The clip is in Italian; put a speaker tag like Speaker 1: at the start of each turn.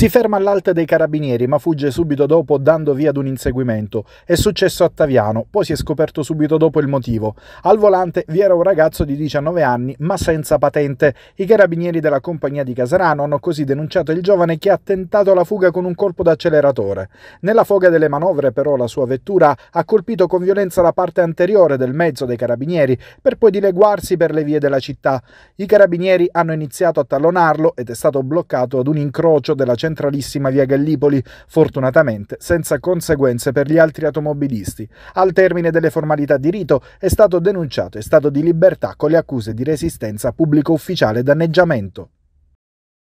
Speaker 1: Si ferma all'alta dei carabinieri, ma fugge subito dopo dando via ad un inseguimento. È successo a Taviano, poi si è scoperto subito dopo il motivo. Al volante vi era un ragazzo di 19 anni, ma senza patente. I carabinieri della compagnia di Casarano hanno così denunciato il giovane che ha tentato la fuga con un colpo d'acceleratore. Nella foga delle manovre, però, la sua vettura ha colpito con violenza la parte anteriore del mezzo dei carabinieri, per poi dileguarsi per le vie della città. I carabinieri hanno iniziato a tallonarlo ed è stato bloccato ad un incrocio della centrale centralissima via Gallipoli, fortunatamente senza conseguenze per gli altri automobilisti. Al termine delle formalità di rito è stato denunciato e stato di libertà con le accuse di resistenza pubblico ufficiale e danneggiamento.